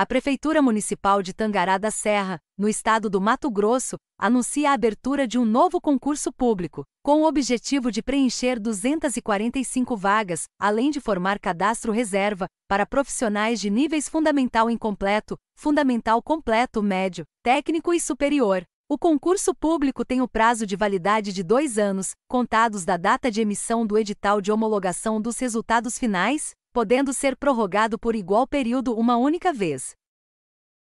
A Prefeitura Municipal de Tangará da Serra, no estado do Mato Grosso, anuncia a abertura de um novo concurso público, com o objetivo de preencher 245 vagas, além de formar cadastro reserva, para profissionais de níveis fundamental incompleto, fundamental completo médio, técnico e superior. O concurso público tem o prazo de validade de dois anos, contados da data de emissão do edital de homologação dos resultados finais, podendo ser prorrogado por igual período uma única vez,